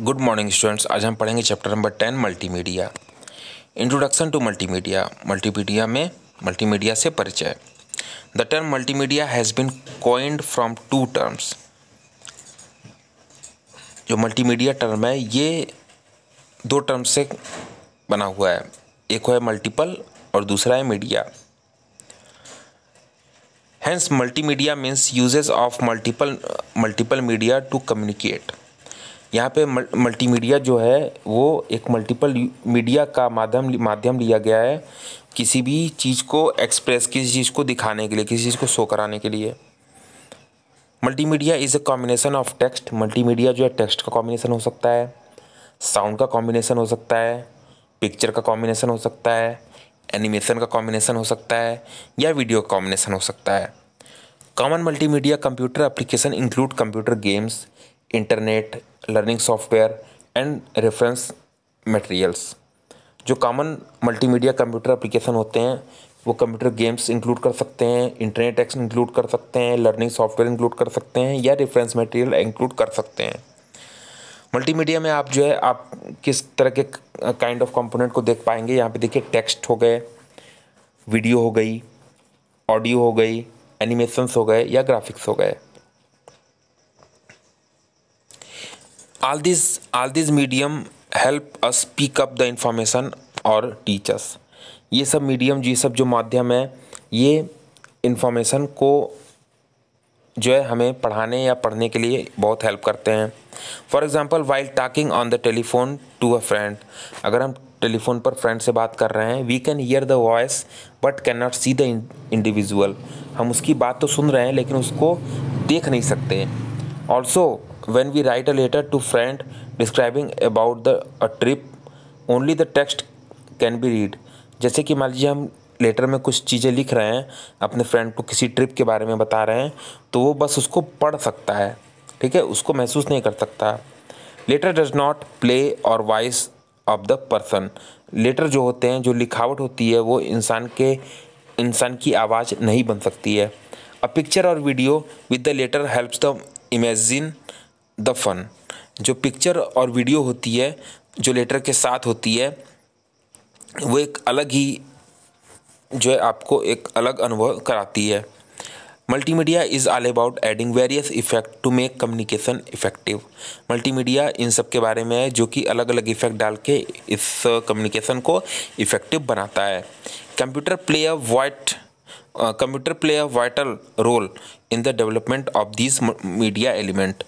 Good morning students आज हम पढ़ेंगे chapter number ten multimedia introduction to multimedia multimedia में मल्टीमीडिया से परिचय the term multimedia has been coined from two terms जो मल्टीमीडिया टर्म है ये दो टर्म से बना हुआ है एक है मल्टीपल और दूसरा है media hence multimedia means uses of multiple multiple media to communicate यहाँ पे मल्टीमीडिया जो है वो एक मल्टीपल मीडिया का माध्यम माध्यम लिया गया है किसी भी चीज़ को एक्सप्रेस किसी चीज़ को दिखाने के लिए किसी चीज़ को शो कराने के लिए multimedia is a combination of text multimedia जो है टेक्स्ट का कॉम्बिनेशन हो सकता है साउंड का कॉम्बिनेशन हो सकता है पिक्चर का कॉम्बिनेशन हो सकता है एनिमेशन का कॉम्बिनेशन हो सकता है या वीडियो का कॉम्बिनेशन हो सकता है common multimedia computer application include computer games internet learning software and reference materials जो कॉमन मल्टीमीडिया कंप्यूटर एप्लीकेशन होते हैं वो कंप्यूटर गेम्स इंक्लूड कर सकते हैं इंटरनेट एक्स इंक्लूड कर सकते हैं लर्निंग सॉफ्टवेयर इंक्लूड कर सकते हैं या रेफरेंस मटेरियल इंक्लूड कर सकते हैं मल्टीमीडिया में आप जो है आप किस तरह के काइंड ऑफ कंपोनेंट को देख पाएंगे यहाँ पे देखिए टेक्स्ट हो गए वीडियो हो गई ऑडियो हो गई एनिमेशंस हो गए या ग्राफिक्स हो गए all these all these medium help us pick up the information और teach us ये सब मीडियम ये सब जो माध्यम है ये इंफॉर्मेशन को जो है हमें पढ़ाने या पढ़ने के लिए बहुत हेल्प करते हैं for example while talking on the telephone to a friend अगर हम टेलीफोन पर फ्रेंड से बात कर रहे हैं we can hear the voice but can not see the individual हम उसकी बात तो सुन रहे हैं लेकिन उसको देख नहीं सकते also when we write a letter to friend describing about the a trip only the text can be read जैसे कि मान लीजिए हम लेटर में कुछ चीज़ें लिख रहे हैं अपने फ्रेंड को किसी ट्रिप के बारे में बता रहे हैं तो वो बस उसको पढ़ सकता है ठीक है उसको महसूस नहीं कर सकता लेटर डज नॉट प्ले और voice of the person letter जो होते हैं जो लिखावट होती है वो इंसान के इंसान की आवाज़ नहीं बन सकती है अ पिक्चर और video with the letter helps the imagine the fun जो पिक्चर और वीडियो होती है जो लेटर के साथ होती है वो एक अलग ही जो है आपको एक अलग अनुभव कराती है multimedia is all about adding various effect to make communication effective multimedia इन सब के बारे में है जो कि अलग अलग इफेक्ट डाल के इस कम्युनिकेशन को इफेक्टिव बनाता है computer play a white computer play a vital role in the development of this media element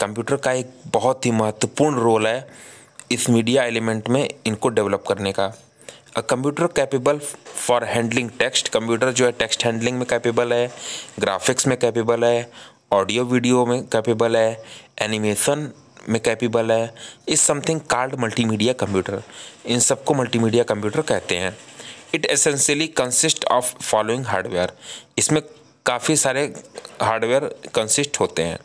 computer का एक बहुत ही महत्वपूर्ण रोल है इस मीडिया एलिमेंट में इनको डेवलप करने का a computer capable for handling text computer जो है टेक्स्ट हैंडलिंग में कैपेबल है ग्राफिक्स में कैपेबल है ऑडियो वीडियो में कैपेबल है एनिमेशन में कैपेबल है is something called multimedia computer इन सबको मल्टीमीडिया कंप्यूटर कहते हैं it essentially consist of following hardware इसमें काफ़ी सारे हार्डवेयर कंसिस्ट होते हैं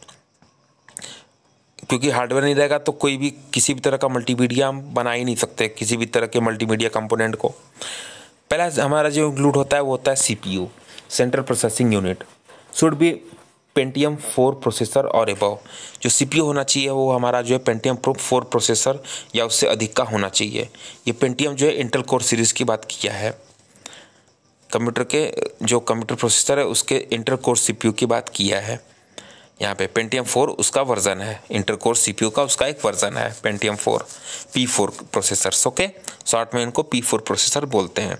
क्योंकि हार्डवेयर नहीं रहेगा तो कोई भी किसी भी तरह का मल्टीमीडिया हम बना ही नहीं सकते किसी भी तरह के मल्टीमीडिया कंपोनेंट को पहला हमारा जो इंक्लूड होता है वो होता है CPU central processing unit should be Pentium four processor और एबव जो सी होना चाहिए वो हमारा जो है पेंटियम प्रो फोर प्रोसेसर या उससे अधिक का होना चाहिए ये पेंटियम जो है इंटेल कोर सीरीज़ की बात किया है कंप्यूटर के जो कंप्यूटर प्रोसेसर है उसके इंटर कोर सी की बात किया है यहाँ पे पेंटीएम फोर उसका वर्जन है इंटरकोर सीपीयू का उसका एक वर्जन है Pentium four P four processor okay short में इनको पी फोर प्रोसेसर बोलते हैं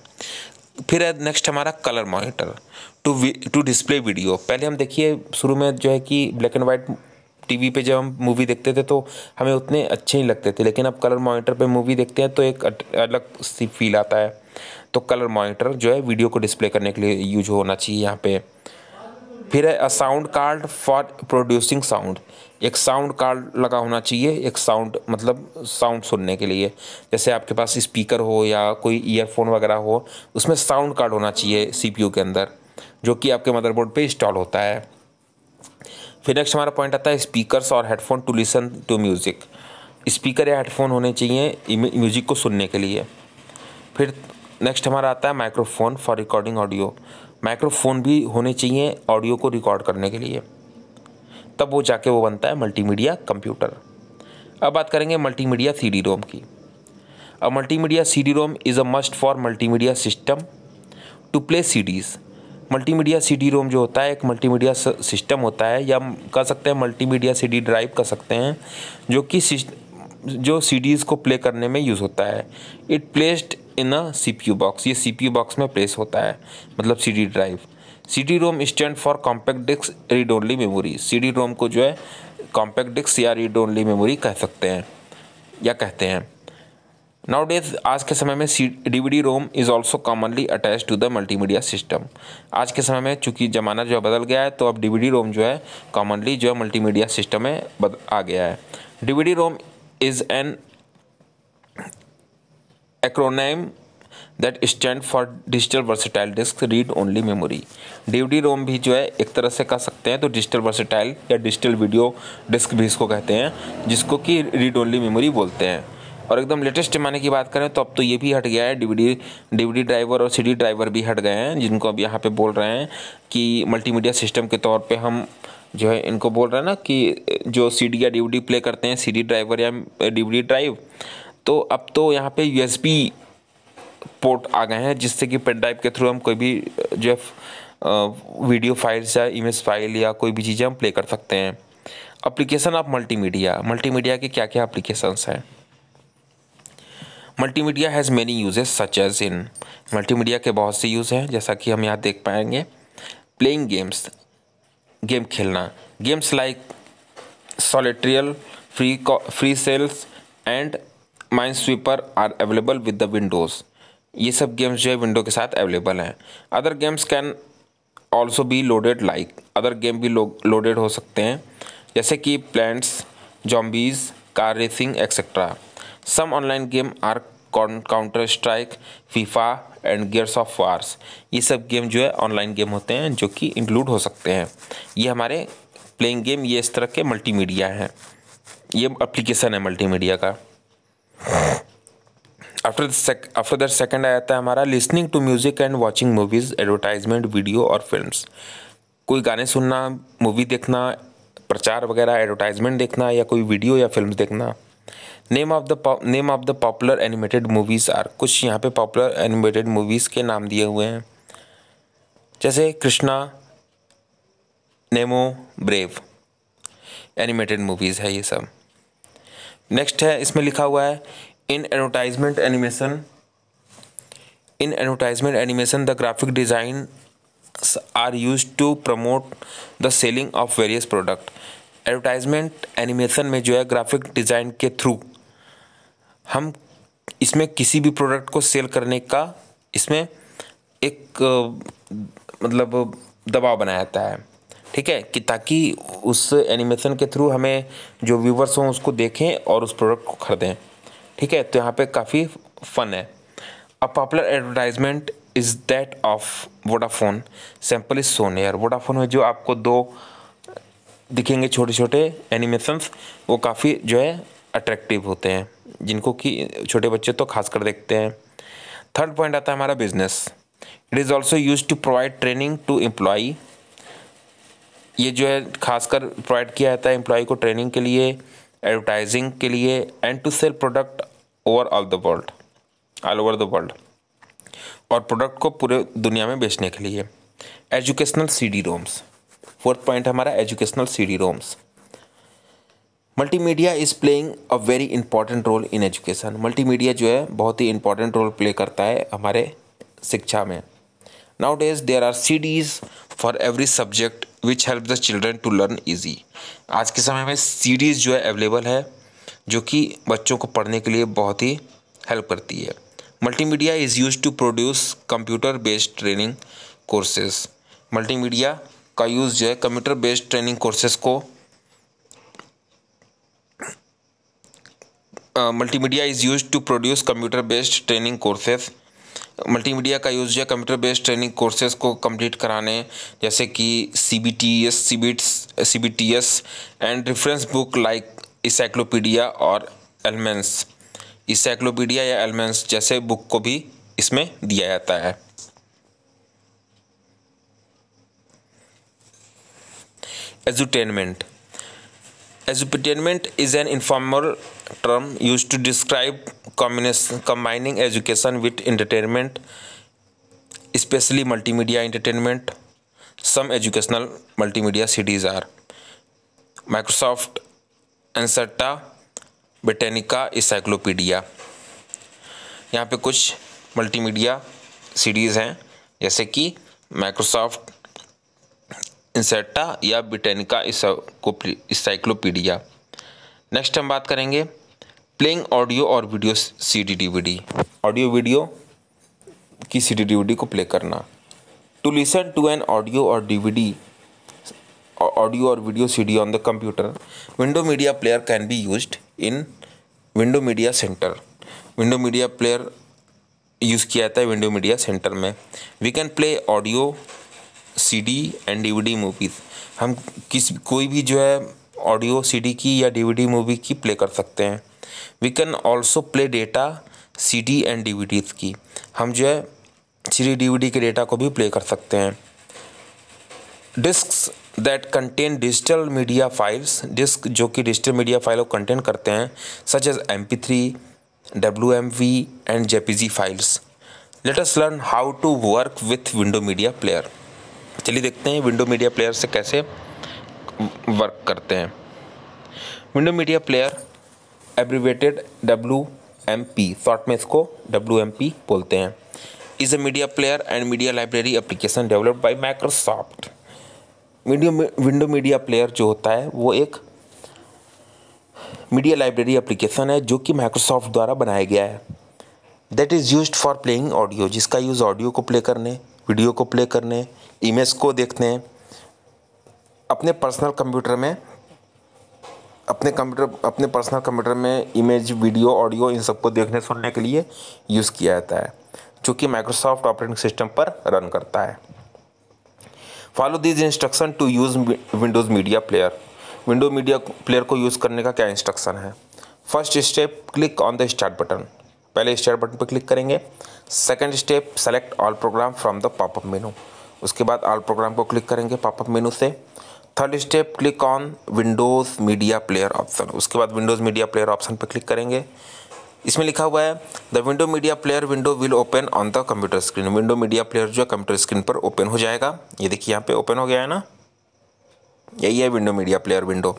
फिर है नेक्स्ट हमारा colour monitor to to display video पहले हम देखिए शुरू में जो है कि ब्लैक एंड वाइट टीवी पे जब हम मूवी देखते थे तो हमें उतने अच्छे ही लगते थे लेकिन अब कलर मॉनिटर पे मूवी देखते हैं तो एक अलग सी फील आता है तो कलर मॉनिटर जो है वीडियो को डिस्प्ले करने के लिए यूज होना चाहिए यहाँ पे फिर है a sound card for producing sound एक साउंड कार्ड लगा होना चाहिए एक साउंड मतलब साउंड सुनने के लिए जैसे आपके पास स्पीकर हो या कोई ईयरफोन वगैरह हो उसमें साउंड कार्ड होना चाहिए सीपीयू के अंदर जो कि आपके मदरबोर्ड पे इंस्टॉल होता है फिर नेक्स्ट हमारा पॉइंट आता है स्पीकर्स और headphone to listen to music speaker या हेडफोन होने चाहिए म्यूज़िक को सुनने के लिए फिर नेक्स्ट हमारा आता है microphone for recording audio microphone भी होने चाहिए ऑडियो को रिकॉर्ड करने के लिए तब वो जाके वो बनता है मल्टीमीडिया कंप्यूटर अब बात करेंगे मल्टीमीडिया सीडी रोम की a multimedia CD ROM is a must for multimedia system to play CDs multimedia CD ROM जो होता है एक मल्टीमीडिया सिस्टम होता है या कह सकते हैं मल्टीमीडिया सीडी ड्राइव कर सकते हैं जो कि जो सीडीज़ को प्ले करने में यूज़ होता है it placed in a C P U box ये सी पी यू बॉक्स में प्लेस होता है मतलब C D drive C D ROM stand for compact disc read only memory C D ROM को जो है कॉम्पैक्ट डिस्क या read only memory कह सकते हैं या कहते हैं नाउ डेज आज के समय में C D V D ROM is also commonly attach to the multi media system आज के समय में चूँकि ज़माना जो है बदल गया है तो अब डी वी डी रोम जो है कॉमनली जो है मल्टी मीडिया सिस्टम में आ गया है D V D ROM is an acronym that stand for digital versatile disc read only memory DVD ROM भी जो है एक तरह से कह सकते हैं तो डिजिटल वर्सेटाइल या डिजिटल वीडियो डिस्क भी इसको कहते हैं जिसको कि रीड ओनली मेमोरी बोलते हैं और एकदम लेटेस्ट जमाने की बात करें तो अब तो ये भी हट गया है डीवीडी डीवीडी ड्राइवर और सीडी ड्राइवर भी हट गए हैं जिनको अब यहाँ पे बोल रहे हैं कि मल्टीमीडिया सिस्टम के तौर पे हम जो है इनको बोल रहे हैं ना कि जो सीडी या डीवीडी प्ले करते हैं सीडी ड्राइवर या डीवीडी ड्राइव तो अब तो यहाँ पे यू पोर्ट आ गए हैं जिससे कि पेन ड्राइव के थ्रू हम कोई भी जो वीडियो फाइल्स या इमेज फाइल या कोई भी चीज़ें हम प्ले कर सकते हैं अप्लीकेशन ऑफ मल्टीमीडिया मल्टीमीडिया के क्या क्या अप्लीकेशंस हैं multimedia has many uses such as in multimedia के बहुत से यूज़ हैं जैसा कि हम यहाँ देख पाएंगे प्लेइंग गेम्स गेम खेलना games like solitaire free free cells and mind sweeper are available with the Windows ये सब गेम्स जो है विंडो के साथ अवेलेबल हैं other games can also be loaded like other game भी लोडेड हो सकते हैं जैसे कि plants zombies car racing etcetera some online game are counter strike FIFA and gears of wars ये सब गेम जो है ऑनलाइन गेम होते हैं जो कि इंक्लूड हो सकते हैं ये हमारे प्लेइंग गेम ये इस तरह के मल्टीमीडिया हैं ये एप्लीकेशन है मल्टीमीडिया का आफ्टर आफ्टर दैट आ जाता है हमारा listening to music and watching movies advertisement video और फिल्म कोई गाने सुनना मूवी देखना प्रचार वगैरह एडवर्टाइजमेंट देखना या कोई वीडियो या फिल्म देखना name of the name of the popular animated movies are कुछ यहाँ पे पॉपुलर एनिमेटेड मूवीज़ के नाम दिए हुए हैं जैसे Krishna Nemo brave animated movies है ये सब नेक्स्ट है इसमें लिखा हुआ है in advertisement animation in advertisement animation the graphic design are use to promote the selling of various product advertisement animation में जो है ग्राफिक डिज़ाइन के थ्रू हम इसमें किसी भी प्रोडक्ट को सेल करने का इसमें एक मतलब दबाव बनाया जाता है ठीक है कि ताकि उस एनिमेशन के थ्रू हमें जो व्यूवर्स हों उसको देखें और उस प्रोडक्ट को ख़रीदें ठीक है तो यहाँ पे काफ़ी फन है a popular advertisement is that of Vodafone sample is son air Vodafone में जो आपको दो दिखेंगे छोटे छोटे एनिमेशंस वो काफ़ी जो है अट्रैक्टिव होते हैं जिनको कि छोटे बच्चे तो खास कर देखते हैं थर्ड पॉइंट आता है हमारा business it is also use to provide training to employee ये जो है खासकर प्रोवाइड किया जाता है एम्प्लॉय को ट्रेनिंग के लिए एडवर्टाइजिंग के लिए and to sell product over all the world all over the world और प्रोडक्ट को पूरे दुनिया में बेचने के लिए educational C D ROMs fourth point हमारा educational C D ROMs multi media is playing a very important role in education multi media जो है बहुत ही इंपॉर्टेंट रोल प्ले करता है हमारे शिक्षा में nowadays there are cds for every subject which help the children to learn easy आज के समय में सीरीज़ जो है अवेलेबल है जो कि बच्चों को पढ़ने के लिए बहुत ही हेल्प करती है multimedia is use to produce computer based training courses multimedia का यूज़ जो है कंप्यूटर बेस्ड ट्रेनिंग कोर्सेज को multimedia is use to produce computer based training courses multimedia का यूज़ या कंप्यूटर बेस्ड ट्रेनिंग कोर्सेज को complete कराने जैसे कि C B T S C B C B T S and reference book like encyclopedia और almanacs इसाइक्लोपीडिया या एलमेंस जैसे book को भी इसमें दिया जाता है edutainment edutainment is an informal term use to describe combination combining education with entertainment specially media entertainment some educational media CDs are Microsoft Encarta Britannica encyclopedia यहाँ पे कुछ मल्टी मीडिया सीडीज हैं जैसे कि माइक्रोसॉफ्ट इंसेटा या ब्रिटेनिका इंसाइक्लोपीडिया नेक्स्ट हम बात करेंगे प्लेइंग ऑडियो और video C D D audio video की सी डी डी को प्ले करना to listen to an audio और डी ऑडियो और video C D on the computer window media player can be use in window media center window media player use किया जाता है window media center में we can play audio CD and DVD movies हम किस कोई भी जो है ऑडियो सीडी की या डीवीडी मूवी की प्ले कर सकते हैं we can also play data CD and DVDs की हम जो है सीडी डीवीडी के डेटा को भी प्ले कर सकते हैं disc that contain digital media files disc जो कि डिजिटल मीडिया फाइल को कंटेन करते हैं such as M P three W M V and J P G files let us learn how to work with window media player तो चलिए देखते हैं window media player से कैसे वर्क करते हैं window media player abbreviated W M P short में इसको डब्ल्यू एम पी बोलते हैं is a media player and media library application developed by Microsoft media window media player जो होता है वो एक मीडिया लाइब्रेरी एप्लीकेशन है जो कि माइक्रोसॉफ्ट द्वारा बनाया गया है that is use for playing audio जिसका यूज़ ऑडियो को प्ले करने वीडियो को प्ले करने इमेज को देखने अपने पर्सनल कंप्यूटर में अपने कंप्यूटर अपने पर्सनल कंप्यूटर में इमेज वीडियो ऑडियो इन सबको देखने सुनने के लिए यूज़ किया जाता है जो कि माइक्रोसॉफ्ट ऑपरेटिंग सिस्टम पर रन करता है follow these instruction to use Windows media player window media player को यूज़ करने का क्या इंस्ट्रक्शन है first step click on the start button पहले स्टार्ट बटन पर क्लिक करेंगे second step select all program from the popup menu उसके बाद ऑल प्रोग्राम को क्लिक करेंगे पॉपअप मेनू से third step click on Windows media player option उसके बाद विंडोज़ मीडिया प्लेयर ऑप्शन पर क्लिक करेंगे इसमें लिखा हुआ है the window media player window will open on the computer screen window media player जो है कंप्यूटर स्क्रीन पर ओपन हो जाएगा ये देखिए यहाँ पे ओपन हो गया है ना यही है window media player window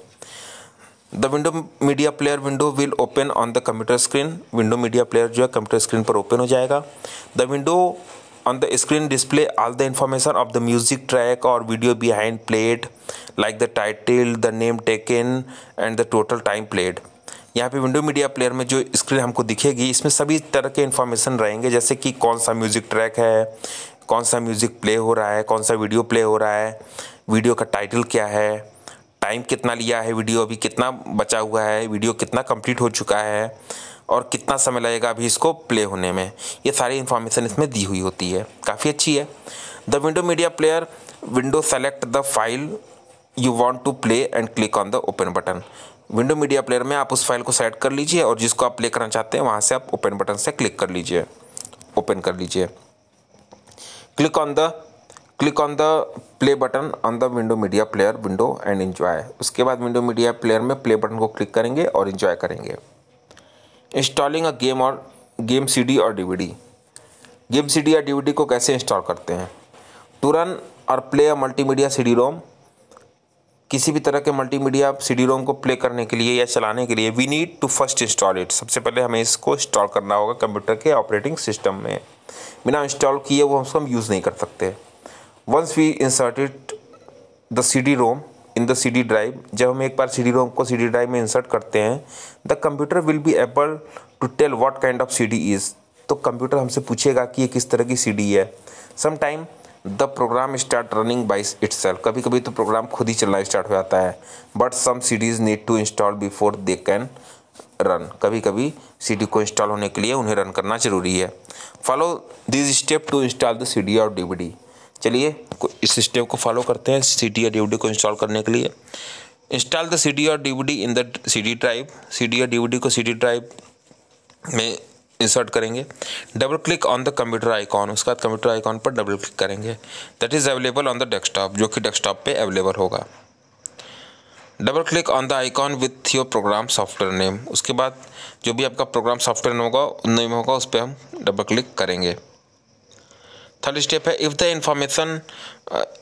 the window media player window will open on the computer screen window media player जो है कंप्यूटर स्क्रीन पर ओपन हो जाएगा the window the screen display all the the of the music track और video video behind like the title the name take in and the total time played यहाँ पे window media player में जो screen हमको दिखेगी इसमें सभी तरह के इन्फॉर्मेशन रहेंगे जैसे कि कौन सा म्यूज़िक ट्रैक है कौन सा म्यूज़िक प्ले हो रहा है कौन सा वीडियो प्ले हो रहा है वीडियो का टाइटल क्या है टाइम कितना लिया है वीडियो अभी कितना बचा हुआ है वीडियो कितना कंप्लीट हो चुका है और कितना समय लगेगा अभी इसको प्ले होने में ये सारी इन्फॉर्मेशन इसमें दी हुई होती है काफ़ी अच्छी है the window media player window select the file you want to play and click on the open button window media player में आप उस फाइल को सेलेक्ट कर लीजिए और जिसको आप प्ले करना चाहते हैं वहाँ से आप ओपन बटन से क्लिक कर लीजिए ओपन कर लीजिए click on the click on the play button on the window media player window and enjoy उसके बाद विंडो मीडिया प्लेयर में प्ले बटन को क्लिक करेंगे और इन्जॉय करेंगे installing a game or game CD or DVD game CD या DVD को कैसे इंस्टॉल करते हैं टू रन और प्ले या मल्टीमीडिया सीडी रोम किसी भी तरह के मल्टीमीडिया सीडी रोम को प्ले करने के लिए या चलाने के लिए we need to first install it सबसे पहले हमें इसको इंस्टॉल करना होगा कंप्यूटर के ऑपरेटिंग सिस्टम में बिना इंस्टॉल किए वो हम यूज़ नहीं कर सकते once we we the C D ROM in the C D drive जब हम एक बार सी डी रोम को सी डी ड्राइव में इंसर्ट करते हैं the computer will be able to tell what kind of C D is तो computer हमसे पूछेगा कि ये किस तरह की सी डी है some time the program start running by its कभी कभी तो प्रोग्राम खुद ही चलना स्टार्ट हो जाता है but some C Ds need to install before they can run कभी कभी सी डी को इंस्टॉल होने के लिए उन्हें रन करना ज़रूरी है follow this step to install the C D or D V D चलिए इस स्टेप को फॉलो करते हैं सी डी या डी को इंस्टॉल करने के लिए install the C D or D in the C D drive C D या डी को सी डी ड्राइव में इंसर्ट करेंगे double click on the computer icon उसके बाद कंप्यूटर आइकॉन पर डबल क्लिक करेंगे that is available on the desktop जो कि डेस्कटॉप पे अवेलेबल होगा double click on the icon with your program software name उसके बाद जो भी आपका प्रोग्राम सॉफ्टवेयर नेम होगा नेम होगा उस पर हम डबल क्लिक करेंगे थर्ड स्टेप है if the information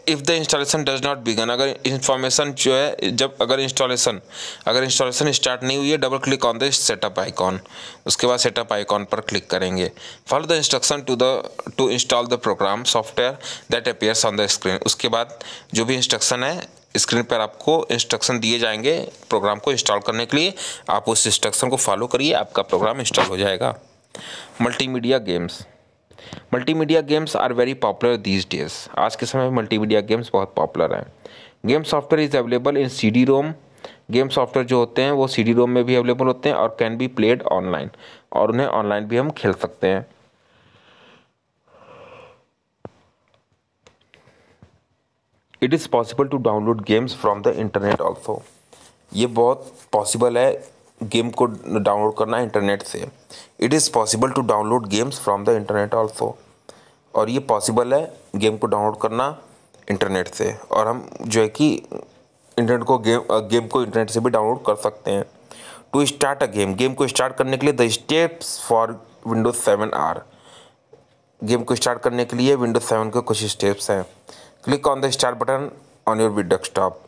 if the installation does not begin अगर इंफॉर्मेशन जो है जब अगर इंस्टॉलेशन अगर इंस्टॉलेशन स्टार्ट नहीं हुई है double click on the setup icon उसके बाद सेटअप आइकॉन पर क्लिक करेंगे follow the instruction to the to install the program software that appears on the screen उसके बाद जो भी इंस्ट्रक्शन है स्क्रीन पर आपको इंस्ट्रक्शन दिए जाएंगे प्रोग्राम को इंस्टॉल करने के लिए आप उस इंस्ट्रक्शन को फॉलो करिए आपका प्रोग्राम इंस्टॉल हो जाएगा multimedia games multimedia games are very popular these days आज के समय में मल्टीमीडिया गेम्स बहुत पॉपुलर हैं game software is available in C D ROM game software जो होते हैं वो सी डी रोम में भी अवेलेबल होते हैं और कैन बी प्लेड ऑनलाइन और उन्हें ऑनलाइन भी हम खेल सकते हैं it is possible to download games from the internet also ये बहुत पॉसिबल है गेम को डाउनलोड करना है इंटरनेट से it is possible to download games from the internet also और ये पॉसिबल है गेम को डाउनलोड करना इंटरनेट से और हम जो है कि इंटरनेट को गेम गेम को इंटरनेट से भी डाउनलोड कर सकते हैं to start a game game को स्टार्ट करने के लिए the steps for Windows seven are game को स्टार्ट करने के लिए विंडोज़ सेवन के कुछ स्टेप्स हैं click on the start button on your desktop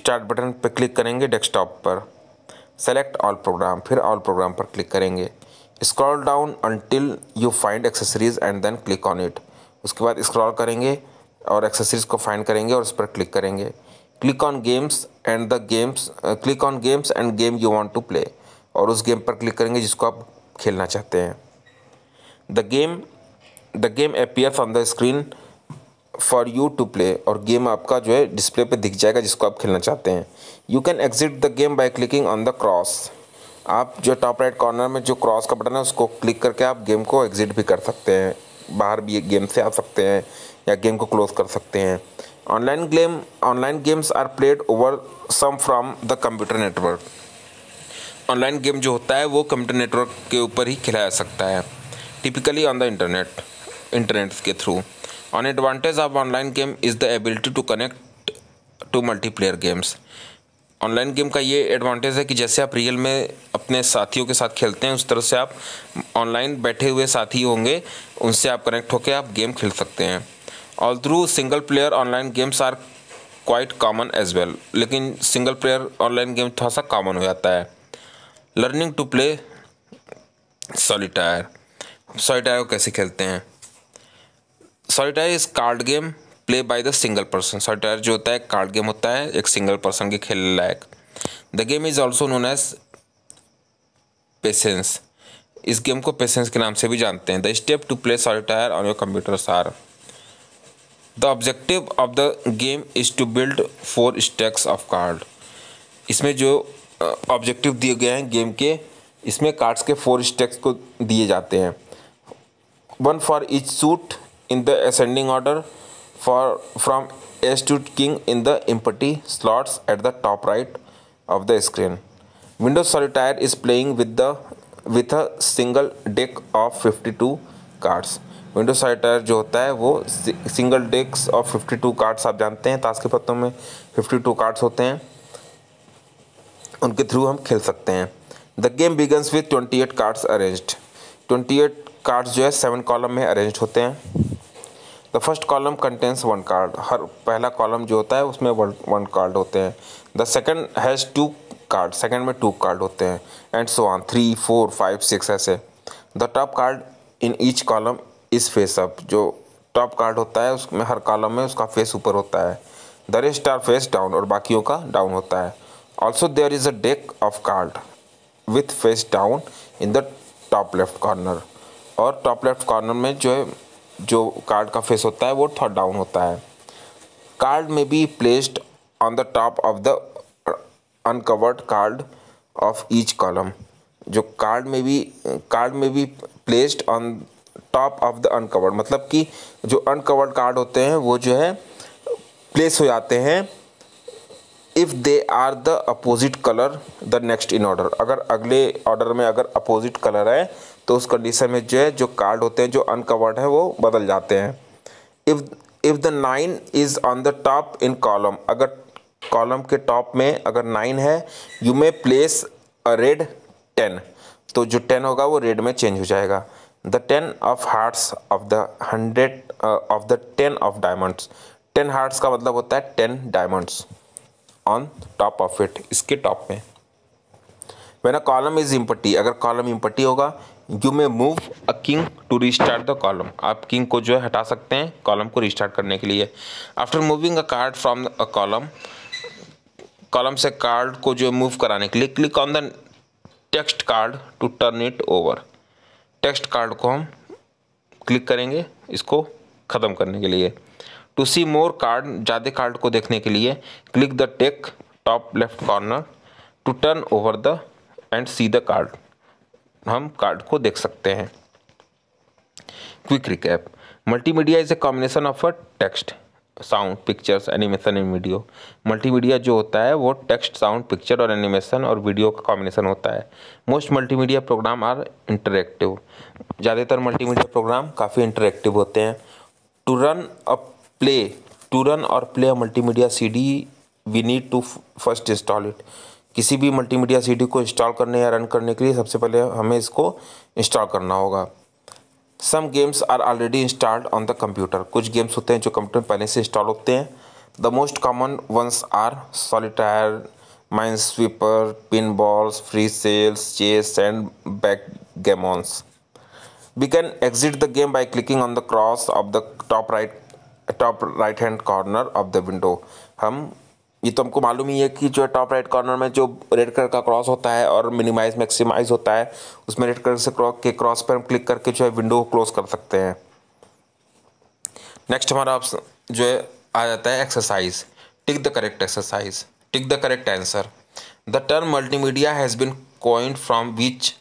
start button पर क्लिक करेंगे डेस्कटॉप पर सेलेक्ट ऑल प्रोग्राम फिर ऑल प्रोग्राम पर क्लिक करेंगे scroll down until you find accessories and then click on it उसके बाद स्क्रॉल करेंगे और एक्सेसरीज को फाइंड करेंगे और उस पर क्लिक करेंगे click on games and the games click on games and game you want to play और उस गेम पर क्लिक करेंगे जिसको आप खेलना चाहते हैं the game the game appear on the screen for you to play और गेम आपका जो है डिस्प्ले पे दिख जाएगा जिसको आप खेलना चाहते हैं you can exit the game by clicking on the cross आप जो टॉप राइट कॉर्नर में जो क्रॉस का बटन है उसको क्लिक करके आप गेम को एग्जिट भी कर सकते हैं बाहर भी गेम से आ सकते हैं या गेम को क्लोज कर सकते हैं online game online games are played over some from the computer network online game जो होता है वो कंप्यूटर नेटवर्क के ऊपर ही खिलाया सकता है typically on the internet internet के through one advantage of online game is the ability to connect to multiplayer games online game का ये एडवांटेज है कि जैसे आप रियल में अपने साथियों के साथ खेलते हैं उस तरह से आप ऑनलाइन बैठे हुए साथी होंगे उनसे आप कनेक्ट होकर आप गेम खेल सकते हैं all through single player online games are quite common as well लेकिन सिंगल प्लेयर ऑनलाइन गेम थोड़ा सा कॉमन हो जाता है learning to play solitaire solitaire को कैसे खेलते हैं solitaire is card game play by the single person solitaire जो होता है कार्ड गेम होता है एक सिंगल पर्सन के खेलने लायक the game is also known as patience इस गेम को पेशेंस के नाम से भी जानते हैं the step to play solitaire on your computer are the objective of the game is to build four stacks of card इसमें जो ऑब्जेक्टिव दिए गए हैं गेम के इसमें कार्ड्स के फोर स्टेक्स को दिए जाते हैं one for each suit in the ascending order for from ace to king in the empty slots at the top right of the screen. Windows Solitaire is playing with the with a single deck of 52 cards window solitaire जो होता है वो single डेक्स और 52 cards आप जानते हैं ताश के पत्तों में 52 कार्ड्स होते हैं उनके थ्रू हम खेल सकते हैं the game begins with 28 cards arranged 28 cards जो है सेवन कॉलम में अरेंज होते हैं the first column contains one card हर पहला कॉलम जो होता है उसमें वन कार्ड होते हैं the second has two card second में टू कार्ड होते हैं and so on three four five six ऐसे the top card in each column is face up जो टॉप कार्ड होता है उसमें हर कॉलम में उसका फेस ऊपर होता है the rest are face down और बाकियों का डाउन होता है also there is a deck of card with face down in the top left corner और टॉप लेफ्ट कॉर्नर में जो है जो कार्ड का फेस होता है वो थर्ड डाउन होता है कार्ड में be placed on the top of the uncovered card of each column जो कार्ड में भी कार्ड में भी placed on top of the uncovered मतलब कि जो अनकवर्ड कार्ड होते हैं वो जो है प्लेस हो जाते हैं if they are the opposite colour the next in order अगर अगले ऑर्डर में अगर अपोजिट कलर है तो उस कंडीशन में जो है जो कार्ड होते हैं जो अनकवर्ड है वो बदल जाते हैं if if the nine is on the top in column अगर कॉलम के टॉप में अगर नाइन है you may place a red ten तो जो टेन होगा वो रेड में चेंज हो जाएगा the ten of hearts of the hundred of the ten of diamonds ten hearts का मतलब होता है ten diamonds on top of it इसके टॉप में when a column is empty अगर कॉलम इम्पट्टी होगा you may move a king to restart the column आप king को जो है हटा सकते हैं कॉलम को रिस्टार्ट करने के लिए after moving a card from a column column से कार्ड को जो है मूव कराने के लिए click on the text card to turn it over text card को हम क्लिक करेंगे इसको ख़त्म करने के लिए टू सी मोर कार्ड ज़्यादा कार्ड को देखने के लिए click the take top left corner to turn over the and see the card हम कार्ड को देख सकते हैं quick recap multimedia is a combination of a text sound pictures animation and video multimedia जो होता है वो टेक्स्ट साउंड पिक्चर और एनिमेशन और वीडियो का कॉम्बिनेशन होता है most multimedia program are interactive ज़्यादातर मल्टीमीडिया प्रोग्राम काफ़ी इंटरेक्टिव होते हैं to run a play to run और play a multimedia C D we need to first install it किसी भी मल्टीमीडिया सीडी को इंस्टॉल करने या रन करने के लिए सबसे पहले हमें इसको इंस्टॉल करना होगा some games are already installed on the computer कुछ गेम्स होते हैं जो कंप्यूटर में पहले से इंस्टॉल होते हैं the most common ones are solitaire minesweeper pinballs free cells chess and backgammons we can exit the game by clicking on the cross of the top right top right hand corner of the window हम ये तो हमको मालूम ही है कि जो है top right corner में जो रेड कलर का क्रॉस होता है और मिनिमाइज मैक्सिमाइज होता है उसमें रेड कलर से के क्रॉस पर हम क्लिक करके जो है विंडो को क्लोज कर सकते हैं नेक्स्ट हमारा ऑप्शन जो है आ जाता है exercise tick the correct exercise tick the correct answer the term multimedia has been coined from which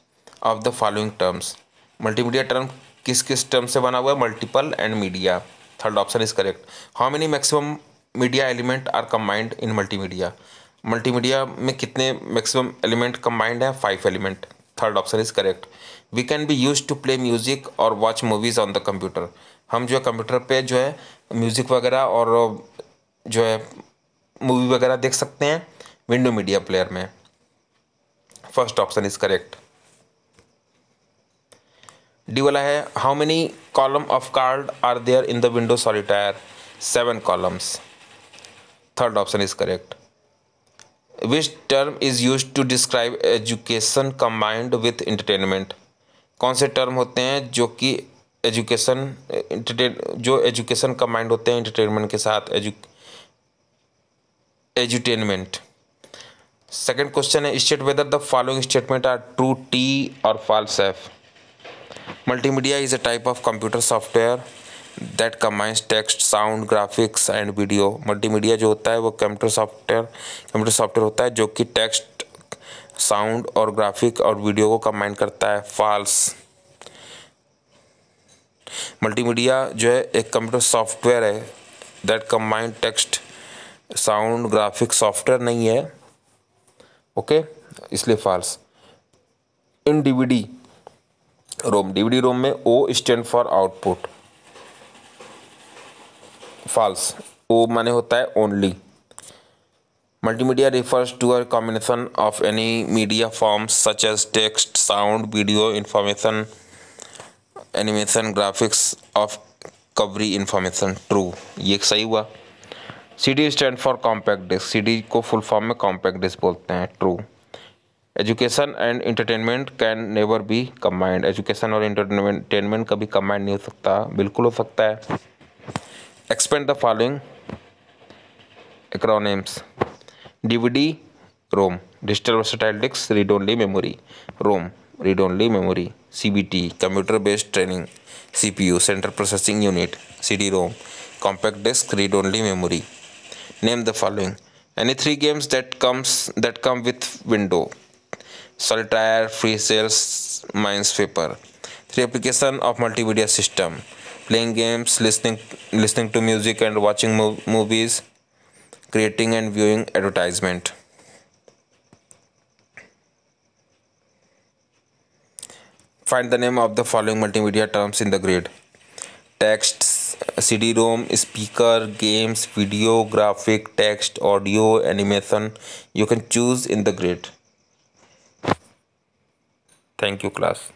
of the following terms multimedia term किस किस टर्म से बना हुआ है multiple and media third option is correct how many maximum media element are combined in multimedia multimedia में कितने maximum element combined है five element third option is correct we can be use to play music और watch movies on the computer हम जो है computer पे जो है म्यूज़िक वगैरह और जो है मूवी वगैरह देख सकते हैं विंडो मीडिया प्लेयर में first option is correct D वाला है how many column of card are there in the window solitaire seven columns third option is correct which term is use to describe education combined with entertainment कौन से term होते हैं जो कि education entertain जो education combined होते हैं entertainment के साथ एजु एजुटेनमेंट सेकेंड क्वेश्चन है state whether the following statement are true T और false F multimedia is a type of computer software that combines text sound graphics and video multimedia जो होता है वो कंप्यूटर सॉफ्टवेयर कंप्यूटर सॉफ्टवेयर होता है जो कि टेक्स्ट साउंड और ग्राफिक और वीडियो को कंबाइन करता है फॉल्स मल्टीमीडिया जो है एक कंप्यूटर सॉफ्टवेयर है that combined text sound graphic software नहीं है ओके okay? इसलिए false in DVD ROM DVD ROM में O stand for output false O तो माने होता है only multimedia refers to a combination of any media forms such as text sound video information animation graphics of कवरी information true ये सही हुआ C D stand for compact disc C D को full form में compact disc बोलते हैं true education and entertainment can never be combined education और entertainment कभी भी कम्बाइंड नहीं हो सकता बिल्कुल हो सकता है expand the following acronyms DVD ROM digital versatile disk read only memory ROM read only memory CBT computer based training CPU central processing unit CD-ROM compact disk read only memory name the following any three games that comes that come with window solitaire free sales minesweeper three application of multimedia system playing games listening listening to music and watching mov movies creating and viewing advertisement find the name of the following multimedia terms in the grid texts, cd-rom speaker games video graphic text audio animation you can choose in the grid thank you class